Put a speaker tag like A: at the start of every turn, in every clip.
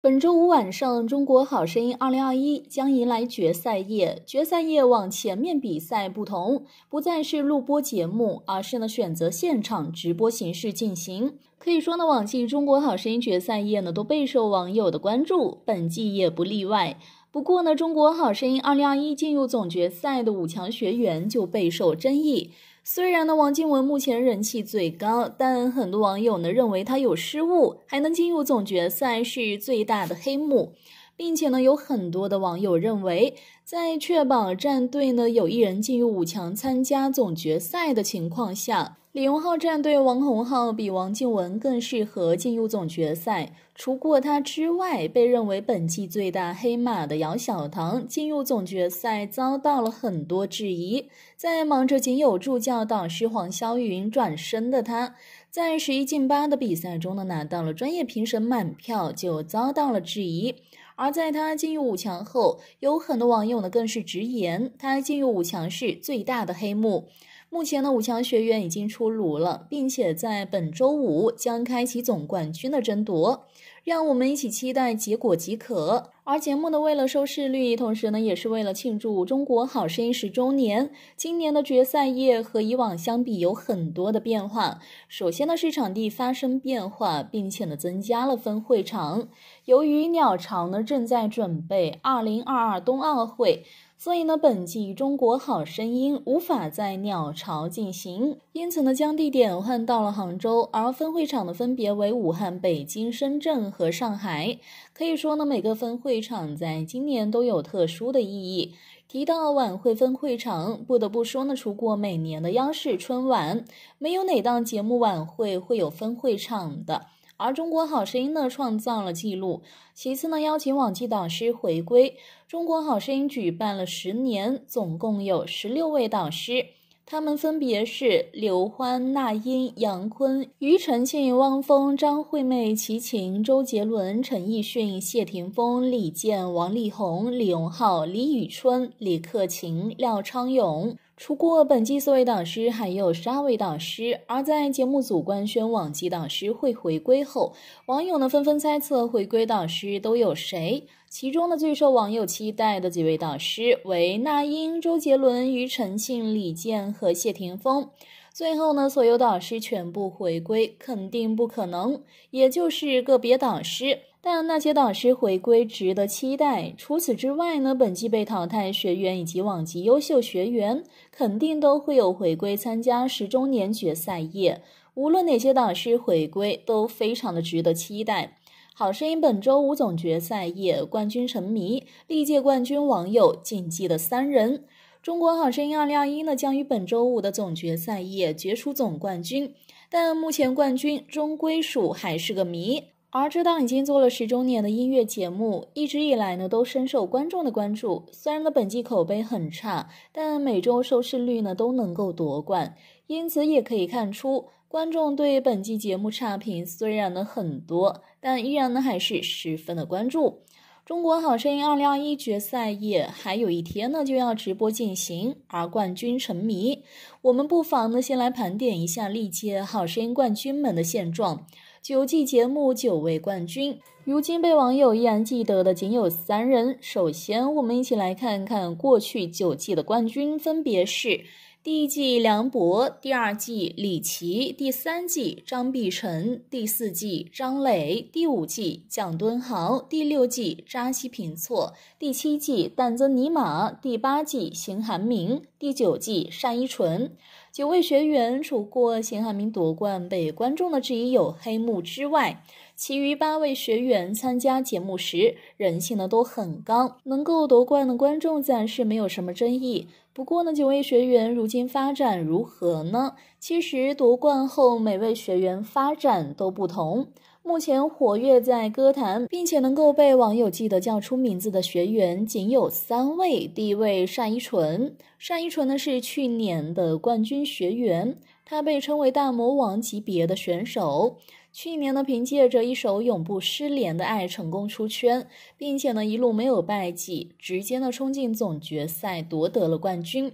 A: 本周五晚上，《中国好声音》二零二一将迎来决赛夜。决赛夜往前面比赛不同，不再是录播节目，而是呢选择现场直播形式进行。可以说呢，往季中国好声音》决赛夜呢都备受网友的关注，本季也不例外。不过呢，《中国好声音》二零二一进入总决赛的五强学员就备受争议。虽然呢，王靖雯目前人气最高，但很多网友呢认为她有失误，还能进入总决赛是最大的黑幕。并且呢，有很多的网友认为，在确保战队呢有一人进入五强参加总决赛的情况下，李荣浩战队王洪浩比王靖雯更适合进入总决赛。除过他之外，被认为本季最大黑马的姚晓棠进入总决赛遭到了很多质疑。在忙着仅有助教导师黄霄云转身的他。在十一进八的比赛中呢，拿到了专业评审满票，就遭到了质疑。而在他进入五强后，有很多网友呢更是直言，他进入五强是最大的黑幕。目前呢，五强学员已经出炉了，并且在本周五将开启总冠军的争夺。让我们一起期待结果即可。而节目呢，为了收视率，同时呢，也是为了庆祝中国好声音十周年，今年的决赛夜和以往相比有很多的变化。首先呢，是场地发生变化，并且呢，增加了分会场。由于鸟巢呢，正在准备二零二二冬奥会。所以呢，本季中国好声音无法在鸟巢进行，因此呢，将地点换到了杭州，而分会场的分别为武汉、北京、深圳和上海。可以说呢，每个分会场在今年都有特殊的意义。提到晚会分会场，不得不说呢，除过每年的央视春晚，没有哪档节目晚会会有分会场的。而《中国好声音》呢创造了记录。其次呢，邀请往届导师回归。《中国好声音》举办了十年，总共有十六位导师，他们分别是刘欢、那英、杨坤、庾澄庆、汪峰、张惠妹、齐秦、周杰伦、陈奕迅、谢霆锋、李健、王力宏、李荣浩、李宇春、李克勤、廖昌永。除过本季四位导师，还有十二位导师。而在节目组官宣往季导师会回归后，网友呢纷纷猜测回归导师都有谁？其中呢最受网友期待的几位导师为那英、周杰伦、庾澄庆、李健和谢霆锋。最后呢，所有导师全部回归肯定不可能，也就是个别导师。但那些导师回归值得期待。除此之外呢，本季被淘汰学员以及往级优秀学员肯定都会有回归参加十周年决赛夜。无论哪些导师回归，都非常的值得期待。好声音本周五总决赛夜冠军沉迷，历届冠军网友谨记的三人。中国好声音二零二一呢，将于本周五的总决赛夜决出总冠军，但目前冠军终归属还是个谜。而这档已经做了十周年的音乐节目，一直以来呢，都深受观众的关注。虽然呢，本季口碑很差，但每周收视率呢都能够夺冠。因此，也可以看出，观众对本季节目差评虽然呢很多，但依然呢还是十分的关注。中国好声音二零二一决赛也还有一天呢，就要直播进行，而冠军成谜。我们不妨呢，先来盘点一下历届好声音冠军们的现状。九季节目，九位冠军，如今被网友依然记得的仅有三人。首先，我们一起来看看过去九季的冠军分别是。第一季梁博，第二季李琦，第三季张碧晨，第四季张磊，第五季蒋敦豪，第六季扎西平措，第七季旦增尼玛，第八季邢晗铭，第九季单依纯。九位学员除过邢晗铭夺冠被观众的质疑有黑幕之外。其余八位学员参加节目时，人性呢都很刚。能够夺冠的观众暂时没有什么争议。不过呢，九位学员如今发展如何呢？其实夺冠后，每位学员发展都不同。目前活跃在歌坛，并且能够被网友记得叫出名字的学员仅有三位。第一位单依纯，单依纯呢是去年的冠军学员，她被称为大魔王级别的选手。去年呢，凭借着一首《永不失联的爱》成功出圈，并且呢一路没有败绩，直接呢冲进总决赛，夺得了冠军。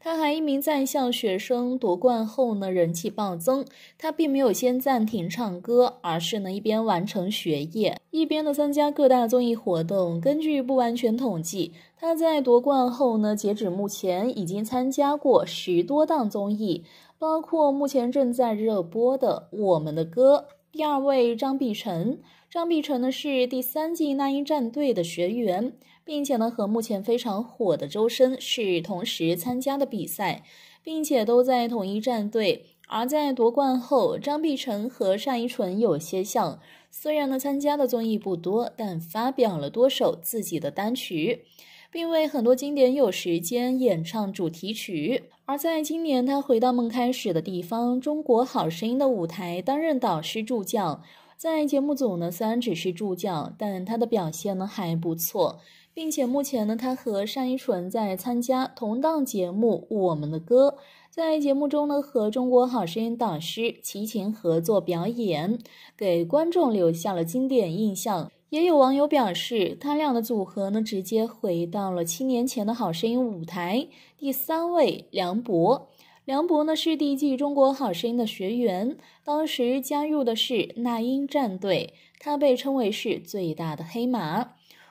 A: 他还一名在校学生，夺冠后呢人气暴增。他并没有先暂停唱歌，而是呢一边完成学业，一边呢参加各大综艺活动。根据不完全统计，他在夺冠后呢，截止目前已经参加过十多档综艺。包括目前正在热播的《我们的歌》，第二位张碧晨。张碧晨呢是第三季那英战队的学员，并且呢和目前非常火的周深是同时参加的比赛，并且都在同一战队。而在夺冠后，张碧晨和单依纯有些像，虽然呢参加的综艺不多，但发表了多首自己的单曲。并为很多经典有时间演唱主题曲，而在今年他回到梦开始的地方——中国好声音的舞台，担任导师助教。在节目组呢，虽然只是助教，但他的表现呢还不错。并且目前呢，他和单依纯在参加同档节目《我们的歌》，在节目中呢和中国好声音导师齐秦合作表演，给观众留下了经典印象。也有网友表示，他俩的组合呢，直接回到了七年前的好声音舞台。第三位，梁博。梁博呢是第一季中国好声音的学员，当时加入的是那英战队。他被称为是最大的黑马，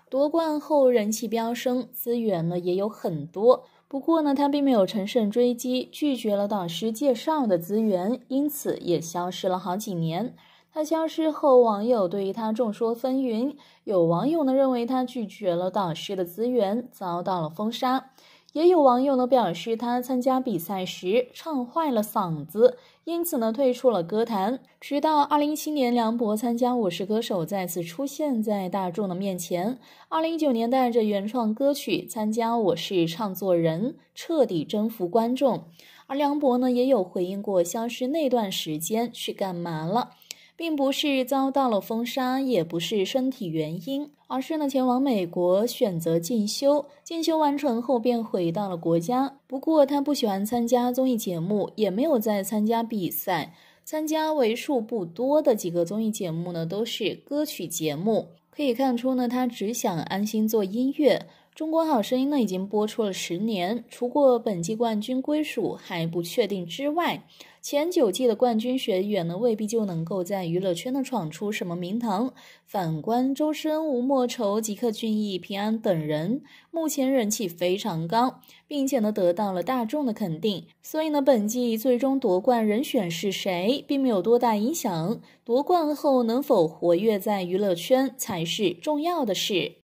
A: 夺冠后人气飙升，资源呢也有很多。不过呢，他并没有乘胜追击，拒绝了导师介绍的资源，因此也消失了好几年。他消失后，网友对于他众说纷纭。有网友呢认为他拒绝了导师的资源，遭到了封杀；也有网友呢表示他参加比赛时唱坏了嗓子，因此呢退出了歌坛。直到二零一七年，梁博参加《我是歌手》，再次出现在大众的面前。二零一九年，带着原创歌曲参加《我是唱作人》，彻底征服观众。而梁博呢也有回应过，消失那段时间去干嘛了。并不是遭到了封杀，也不是身体原因，而是呢前往美国选择进修，进修完成后便回到了国家。不过他不喜欢参加综艺节目，也没有再参加比赛。参加为数不多的几个综艺节目呢，都是歌曲节目。可以看出呢，他只想安心做音乐。中国好声音呢已经播出了十年，除过本季冠军归属还不确定之外，前九季的冠军学员呢未必就能够在娱乐圈呢闯出什么名堂。反观周深、吴莫愁、吉克隽逸、平安等人，目前人气非常高，并且呢得到了大众的肯定，所以呢本季最终夺冠人选是谁，并没有多大影响。夺冠后能否活跃在娱乐圈才是重要的事。